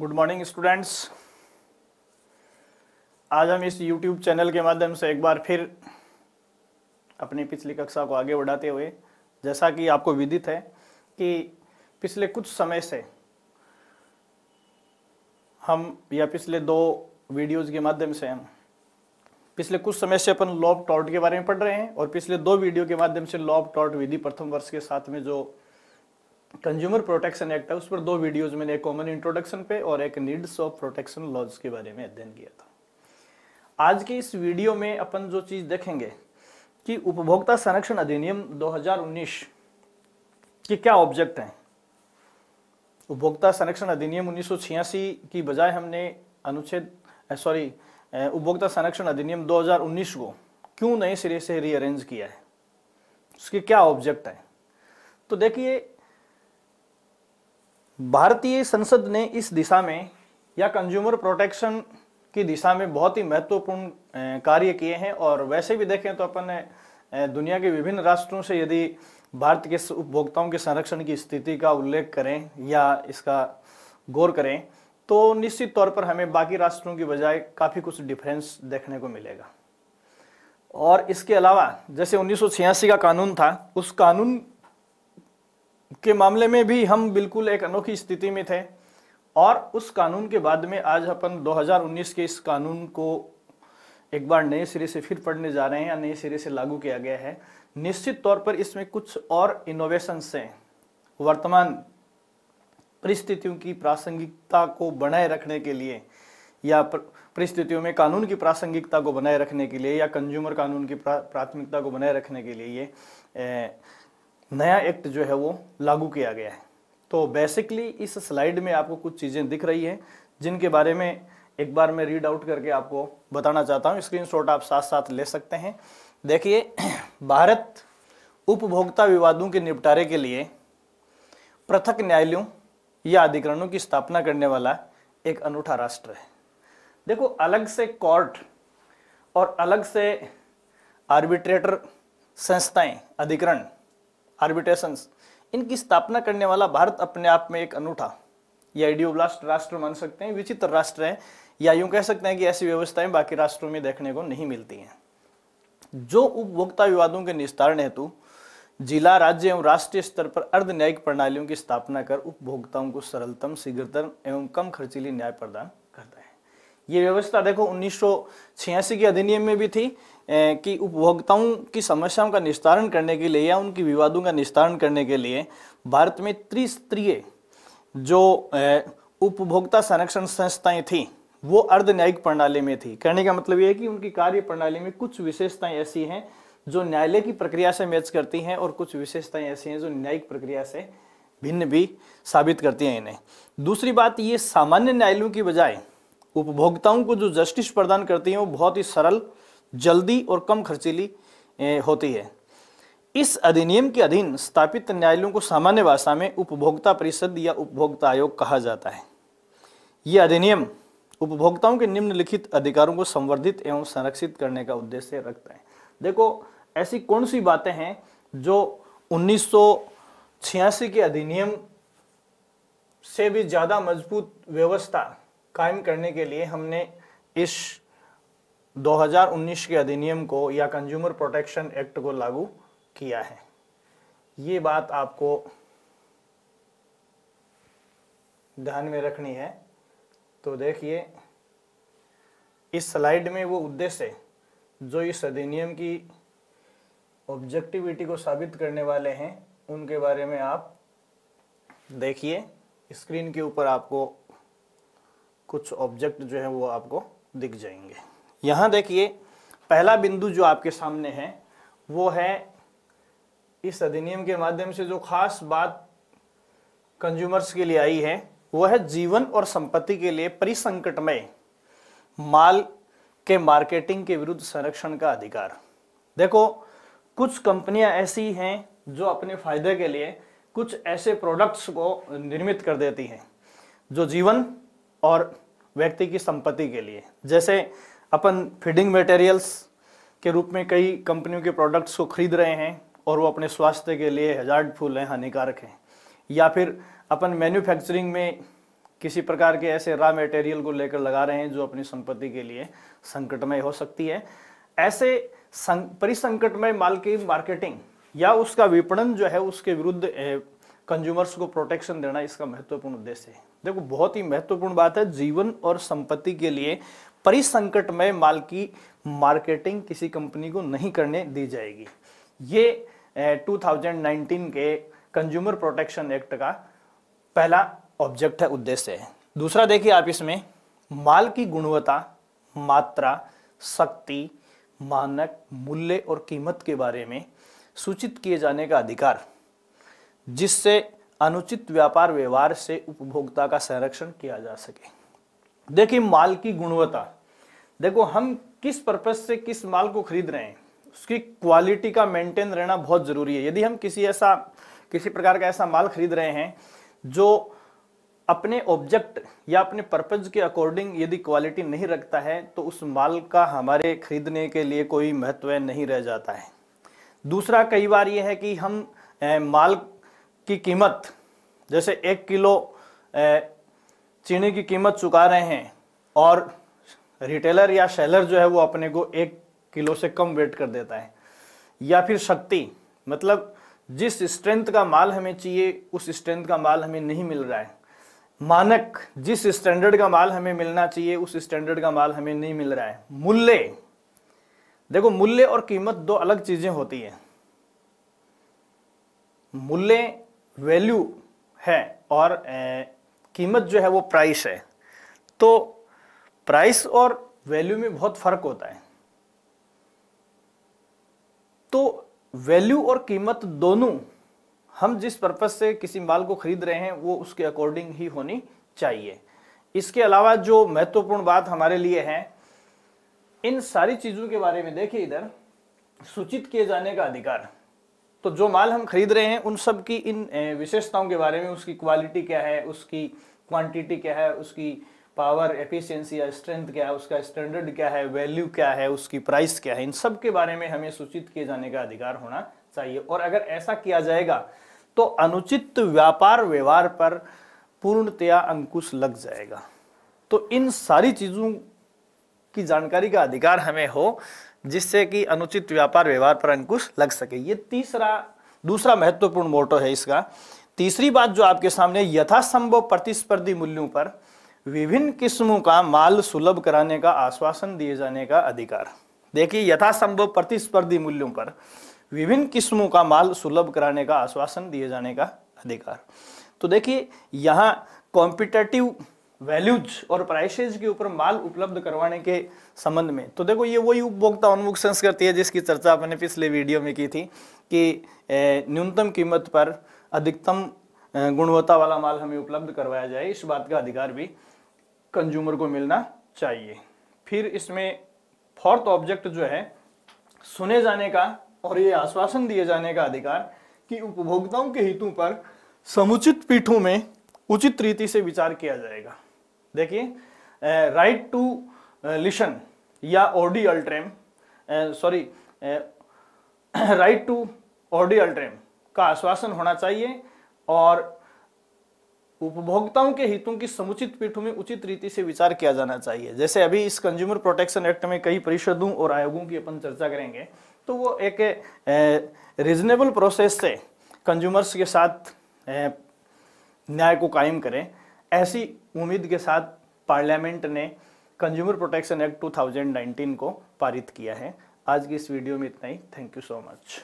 good morning students आज हम इस YouTube चैनल के माध्यम से एक बार फिर अपनी पिछली कक्षा को आगे बढ़ाते हुए जैसा कि आपको विदित है कि पिछले कुछ समय से हम या पिछले दो वीडियोज़ के माध्यम से हम पिछले कुछ समय से अपन लॉब टॉट के बारे में पढ़ रहे हैं और पिछले दो वीडियो के माध्यम से लॉब टॉट विधि प्रथम वर्ष के साथ में जो कंज्यूमर प्रोटेक्शन एक्ट है उस पर दो वीडियोस मैंने एक कॉमन इंट्रोडक्शन पे और एक नीड्स ऑफ प्रोटेक्शन लॉज के बारे में अध्ययन किया था आज की इस वीडियो में अपन जो चीज़ देखेंगे कि उपभोक्ता संरक्षण अधिनियम 2019 के क्या ऑब्जेक्ट हैं उपभोक्ता संरक्षण अधिनियम 1986 की बजाय हमने अनुच्छेद सॉरी उपभोक्ता संरक्षण अधिनियम 2019 को क्यों नए सिरे से रीअरेंज किया है उसके क्या ऑब्जेक्ट हैं तो देखिए भारतीय संसद ने इस दिशा में या कंज्यूमर प्रोटेक्शन की दिशा में बहुत ही महत्वपूर्ण कार्य किए हैं और वैसे भी देखें तो अपन दुनिया के विभिन्न राष्ट्रों से यदि भारत के उपभोक्ताओं के संरक्षण की स्थिति का उल्लेख करें या इसका गौर करें तो निश्चित तौर पर हमें बाकी राष्ट्रों की बजाय काफ़ी कुछ डिफरेंस देखने को मिलेगा और इसके अलावा जैसे उन्नीस का कानून था उस कानून के मामले में भी हम बिल्कुल एक अनोखी स्थिति में थे और उस कानून के बाद में आज अपन 2019 के इस कानून को एक बार नए सिरे से फिर पढ़ने जा रहे हैं या नए सिरे से लागू किया गया है निश्चित तौर पर इसमें कुछ और इनोवेशंस हैं वर्तमान परिस्थितियों की प्रासंगिकता को बनाए रखने के लिए या परिस्थितियों में कानून की प्रासंगिकता को बनाए रखने के लिए या कंज्यूमर कानून की प्राथमिकता को बनाए रखने के लिए ये नया एक्ट जो है वो लागू किया गया है तो बेसिकली इस स्लाइड में आपको कुछ चीज़ें दिख रही हैं जिनके बारे में एक बार मैं रीड आउट करके आपको बताना चाहता हूँ स्क्रीनशॉट आप साथ साथ ले सकते हैं देखिए भारत उपभोक्ता विवादों के निपटारे के लिए पृथक न्यायालयों या अधिकरणों की स्थापना करने वाला एक अनूठा राष्ट्र है देखो अलग से कोर्ट और अलग से आर्बिट्रेटर संस्थाएं अधिकरण आर्बिटेशन इनकी स्थापना करने वाला भारत अपने आप में एक अनूठा या आइडियोब्लास्ट राष्ट्र मान सकते हैं विचित्र राष्ट्र है या यूं कह सकते हैं कि ऐसी व्यवस्थाएं बाकी राष्ट्रों में देखने को नहीं मिलती हैं जो उपभोक्ता विवादों के निस्तारण हेतु जिला राज्य एवं राष्ट्रीय स्तर पर अर्ध न्यायिक प्रणालियों की स्थापना कर उपभोक्ताओं को सरलतम शीघ्रतम एवं कम खर्चीली न्याय प्रदान ये व्यवस्था देखो उन्नीस के अधिनियम में भी थी कि उपभोक्ताओं की समस्याओं का निस्तारण करने के लिए या उनकी विवादों का निस्तारण करने के लिए भारत में त्रिस्तरीय जो उपभोक्ता संरक्षण संस्थाएं थी वो अर्ध न्यायिक प्रणाली में थी कहने का मतलब ये है कि उनकी कार्य प्रणाली में कुछ विशेषताएं ऐसी हैं जो न्यायालय की प्रक्रिया से मैच करती हैं और कुछ विशेषताएं ऐसी हैं जो न्यायिक प्रक्रिया से भिन्न भी साबित करती हैं इन्हें दूसरी बात ये सामान्य न्यायालयों की बजाय उपभोक्ताओं को जो जस्टिस प्रदान करती हैं वो बहुत ही सरल जल्दी और कम खर्चीली होती है इस अधिनियम के अधीन स्थापित न्यायालयों को सामान्य भाषा में उपभोक्ता परिषद या उपभोक्ता आयोग कहा जाता है ये अधिनियम उपभोक्ताओं के निम्नलिखित अधिकारों को संवर्धित एवं संरक्षित करने का उद्देश्य रखता है देखो ऐसी कौन सी बातें हैं जो उन्नीस के अधिनियम से भी ज़्यादा मजबूत व्यवस्था कायम करने के लिए हमने इस 2019 के अधिनियम को या कंज्यूमर प्रोटेक्शन एक्ट को लागू किया है ये बात आपको ध्यान में रखनी है तो देखिए इस स्लाइड में वो उद्देश्य जो इस अधिनियम की ऑब्जेक्टिविटी को साबित करने वाले हैं उनके बारे में आप देखिए स्क्रीन के ऊपर आपको कुछ ऑब्जेक्ट जो है वो आपको दिख जाएंगे यहाँ देखिए पहला बिंदु जो आपके सामने है वो है इस अधिनियम के माध्यम से जो खास बात कंज्यूमर्स के लिए आई है वो है जीवन और संपत्ति के लिए परिसंकटमय माल के मार्केटिंग के विरुद्ध संरक्षण का अधिकार देखो कुछ कंपनियां ऐसी हैं जो अपने फायदे के लिए कुछ ऐसे प्रोडक्ट्स को निर्मित कर देती हैं जो जीवन और व्यक्ति की संपत्ति के लिए जैसे अपन फीडिंग मटेरियल्स के रूप में कई कंपनियों के प्रोडक्ट्स को खरीद रहे हैं और वो अपने स्वास्थ्य के लिए फूल हैं हानिकारक हैं या फिर अपन मैन्युफैक्चरिंग में किसी प्रकार के ऐसे रॉ मटेरियल को लेकर लगा रहे हैं जो अपनी संपत्ति के लिए संकटमय हो सकती है ऐसे परिसंकटमय माल की मार्केटिंग या उसका विपणन जो है उसके विरुद्ध कंज्यूमर्स को प्रोटेक्शन देना इसका महत्वपूर्ण उद्देश्य है देखो बहुत ही महत्वपूर्ण बात है जीवन और संपत्ति के लिए परिसंकट में माल की मार्केटिंग किसी कंपनी को नहीं करने दी जाएगी ये 2019 के कंज्यूमर प्रोटेक्शन एक्ट का पहला ऑब्जेक्ट है उद्देश्य है दूसरा देखिए आप इसमें माल की गुणवत्ता मात्रा शक्ति मानक मूल्य और कीमत के बारे में सूचित किए जाने का अधिकार जिससे अनुचित व्यापार व्यवहार से उपभोक्ता का संरक्षण किया जा सके देखिए माल की गुणवत्ता देखो हम किस पर्पज से किस माल को खरीद रहे हैं उसकी क्वालिटी का मेंटेन रहना बहुत ज़रूरी है यदि हम किसी ऐसा किसी प्रकार का ऐसा माल खरीद रहे हैं जो अपने ऑब्जेक्ट या अपने पर्पज के अकॉर्डिंग यदि क्वालिटी नहीं रखता है तो उस माल का हमारे खरीदने के लिए कोई महत्व नहीं रह जाता है दूसरा कई बार ये है कि हम ए, माल की कीमत जैसे एक किलो चीनी की कीमत चुका रहे हैं और रिटेलर या सेलर जो है वो अपने को एक किलो से कम वेट कर देता है या फिर शक्ति मतलब जिस स्ट्रेंथ का माल हमें चाहिए उस स्ट्रेंथ का माल हमें नहीं मिल रहा है मानक जिस स्टैंडर्ड का माल हमें मिलना चाहिए उस स्टैंडर्ड का माल हमें नहीं मिल रहा है मूल्य देखो मूल्य और कीमत दो अलग चीजें होती है मूल्य वैल्यू है और कीमत जो है वो प्राइस है तो प्राइस और वैल्यू में बहुत फर्क होता है तो वैल्यू और कीमत दोनों हम जिस पर्पज से किसी माल को खरीद रहे हैं वो उसके अकॉर्डिंग ही होनी चाहिए इसके अलावा जो महत्वपूर्ण बात हमारे लिए है इन सारी चीज़ों के बारे में देखिए इधर सूचित किए जाने का अधिकार तो जो माल हम खरीद रहे हैं उन सब की इन विशेषताओं के बारे में उसकी क्वालिटी क्या है उसकी क्वांटिटी क्या है उसकी पावर एफिशिएंसी या स्ट्रेंथ क्या है उसका स्टैंडर्ड क्या है वैल्यू क्या है उसकी प्राइस क्या है इन सब के बारे में हमें सूचित किए जाने का अधिकार होना चाहिए और अगर ऐसा किया जाएगा तो अनुचित व्यापार व्यवहार पर पूर्णतया अंकुश लग जाएगा तो इन सारी चीज़ों की जानकारी का अधिकार हमें हो जिससे कि अनुचित व्यापार व्यवहार पर अंकुश लग सके ये तीसरा दूसरा महत्वपूर्ण मोटो है इसका तीसरी बात जो आपके सामने यथासंभव प्रतिस्पर्धी मूल्यों पर विभिन्न किस्मों का माल सुलभ कराने का आश्वासन दिए जाने का अधिकार देखिए यथासंभव प्रतिस्पर्धी मूल्यों पर विभिन्न किस्मों का माल सुलभ कराने का आश्वासन दिए जाने का अधिकार तो देखिए यहाँ कॉम्पिटेटिव वैल्यूज और प्राइसेज के ऊपर माल उपलब्ध करवाने के संबंध में तो देखो ये वही उपभोक्ता उन्मुख संस्कृति है जिसकी चर्चा आपने पिछले वीडियो में की थी कि न्यूनतम कीमत पर अधिकतम गुणवत्ता वाला माल हमें उपलब्ध करवाया जाए इस बात का अधिकार भी कंज्यूमर को मिलना चाहिए फिर इसमें फोर्थ ऑब्जेक्ट जो है सुने जाने का और ये आश्वासन दिए जाने का अधिकार कि उपभोक्ताओं के हितों पर समुचित पीठों में उचित रीति से विचार किया जाएगा देखिए राइट टू लिशन या ओडी अल्ट्रेम सॉरी राइट टू ओडी अल्ट्रेम का आश्वासन होना चाहिए और उपभोक्ताओं के हितों की समुचित पीठों में उचित रीति से विचार किया जाना चाहिए जैसे अभी इस कंज्यूमर प्रोटेक्शन एक्ट में कई परिषदों और आयोगों की अपन चर्चा करेंगे तो वो एक रीजनेबल प्रोसेस से कंज्यूमर्स के साथ न्याय को कायम करें ऐसी उम्मीद के साथ पार्लियामेंट ने कंज्यूमर प्रोटेक्शन एक्ट 2019 को पारित किया है आज की इस वीडियो में इतना ही थैंक यू सो मच